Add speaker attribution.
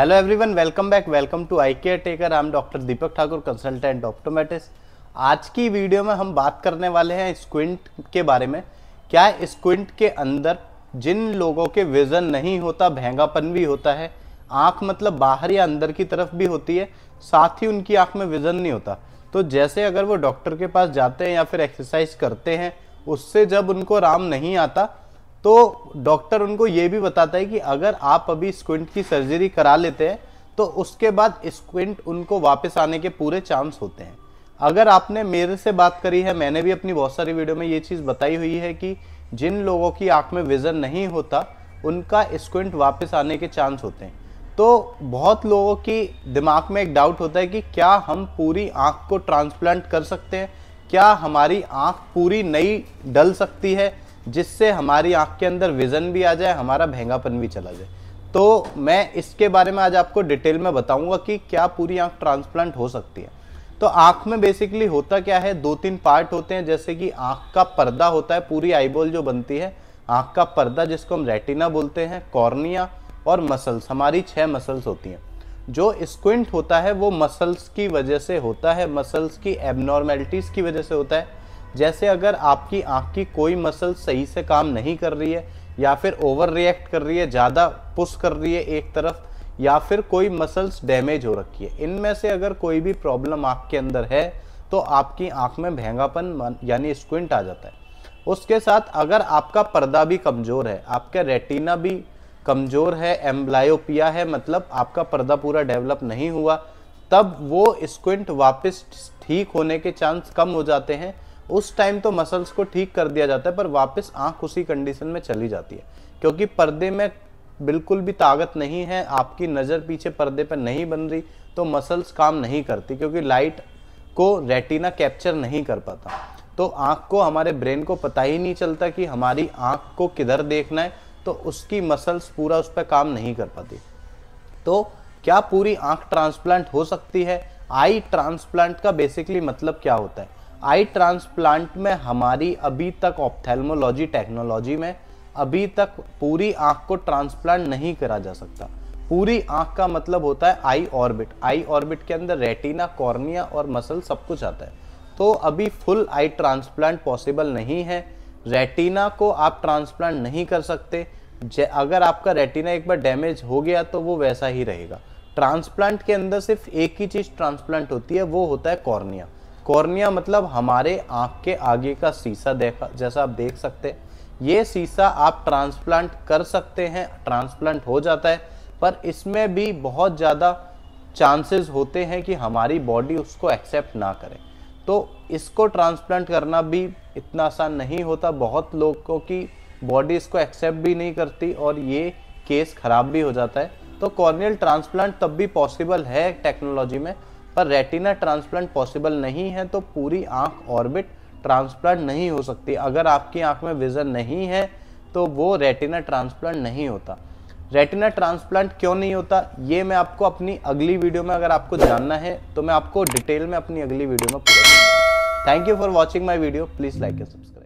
Speaker 1: hello everyone welcome back welcome to eye care taker I am doctor Deepak Thakur consultant optometrist आज की video में हम बात करने वाले हैं स्क्विंट के बारे में क्या स्क्विंट के अंदर जिन लोगों के विज़न नहीं होता भैंगापन भी होता है आँख मतलब बाहर या अंदर की तरफ भी होती है साथ ही उनकी आँख में विज़न नहीं होता तो जैसे अगर वो डॉक्टर के पास जाते हैं या फिर एक्सरसाइज करते हैं उससे जब उनको आराम नहीं आता तो डॉक्टर उनको ये भी बताता है कि अगर आप अभी स्क्विंट की सर्जरी करा लेते हैं तो उसके बाद स्क्विंट उनको वापस आने के पूरे चांस होते हैं अगर आपने मेरे से बात करी है मैंने भी अपनी बहुत सारी वीडियो में ये चीज़ बताई हुई है कि जिन लोगों की आँख में विज़न नहीं होता उनका स्क्विंट वापस आने के चांस होते हैं तो बहुत लोगों की दिमाग में एक डाउट होता है कि क्या हम पूरी आँख को ट्रांसप्लांट कर सकते हैं क्या हमारी आँख पूरी नई डल सकती है जिससे हमारी आँख के अंदर विज़न भी आ जाए हमारा भेंगापन भी चला जाए तो मैं इसके बारे में आज आपको डिटेल में बताऊंगा कि क्या पूरी आँख ट्रांसप्लांट हो सकती है तो आँख में बेसिकली होता क्या है दो तीन पार्ट होते हैं जैसे कि आंख का पर्दा होता है पूरी आईबॉल जो बनती है आँख का पर्दा जिसको हम रेटिना बोलते हैं कॉर्निया और मसल्स हमारी छह मसल्स होती हैं जो स्क्विंट होता है वो मसल्स की वजह से होता है मसल्स की एबनॉर्मेलिटीज़ की वजह से होता है जैसे अगर आपकी आंख की कोई मसल सही से काम नहीं कर रही है या फिर ओवर रिएक्ट कर रही है ज़्यादा पुश कर रही है एक तरफ या फिर कोई मसल्स डैमेज हो रखी है इनमें से अगर कोई भी प्रॉब्लम आँख के अंदर है तो आपकी आँख में भेंगापन यानी स्क्विंट आ जाता है उसके साथ अगर आपका पर्दा भी कमज़ोर है आपका रेटिना भी कमज़ोर है एम्ब्लायोपिया है मतलब आपका पर्दा पूरा डेवलप नहीं हुआ तब वो स्क्विंट वापस ठीक होने के चांस कम हो जाते हैं उस टाइम तो मसल्स को ठीक कर दिया जाता है पर वापस आंख उसी कंडीशन में चली जाती है क्योंकि पर्दे में बिल्कुल भी ताकत नहीं है आपकी नज़र पीछे पर्दे पर नहीं बन रही तो मसल्स काम नहीं करती क्योंकि लाइट को रेटिना कैप्चर नहीं कर पाता तो आँख को हमारे ब्रेन को पता ही नहीं चलता कि हमारी आँख को किधर देखना है तो उसकी मसल्स पूरा उस पर काम नहीं कर पाती तो क्या पूरी आँख ट्रांसप्लांट हो सकती है आई ट्रांसप्लांट का बेसिकली मतलब क्या होता है आई ट्रांसप्लांट में हमारी अभी तक ऑप्थेलमोलॉजी टेक्नोलॉजी में अभी तक पूरी आँख को ट्रांसप्लांट नहीं करा जा सकता पूरी आँख का मतलब होता है आई ऑर्बिट आई ऑर्बिट के अंदर रेटिना कॉर्निया और मसल सब कुछ आता है तो अभी फुल आई ट्रांसप्लांट पॉसिबल नहीं है रेटिना को आप ट्रांसप्लांट नहीं कर सकते अगर आपका रेटिना एक बार डैमेज हो गया तो वो वैसा ही रहेगा ट्रांसप्लांट के अंदर सिर्फ एक ही चीज़ ट्रांसप्लांट होती है वो होता है कॉर्निया कॉर्निया मतलब हमारे आँख के आगे का शीशा देखा जैसा आप देख सकते हैं ये शीशा आप ट्रांसप्लांट कर सकते हैं ट्रांसप्लांट हो जाता है पर इसमें भी बहुत ज़्यादा चांसेस होते हैं कि हमारी बॉडी उसको एक्सेप्ट ना करे तो इसको ट्रांसप्लांट करना भी इतना आसान नहीं होता बहुत लोगों की बॉडी इसको एक्सेप्ट भी नहीं करती और ये केस ख़राब भी हो जाता है तो कॉर्नियल ट्रांसप्लांट तब भी पॉसिबल है टेक्नोलॉजी में पर रेटिना ट्रांसप्लांट पॉसिबल नहीं है तो पूरी आँख ऑर्बिट ट्रांसप्लांट नहीं हो सकती अगर आपकी आँख में विज़न नहीं है तो वो रेटिना ट्रांसप्लांट नहीं होता रेटिना ट्रांसप्लांट क्यों नहीं होता ये मैं आपको अपनी अगली वीडियो में अगर आपको जानना है तो मैं आपको डिटेल में अपनी अगली वीडियो में पूरा thank you for watching my video please like and subscribe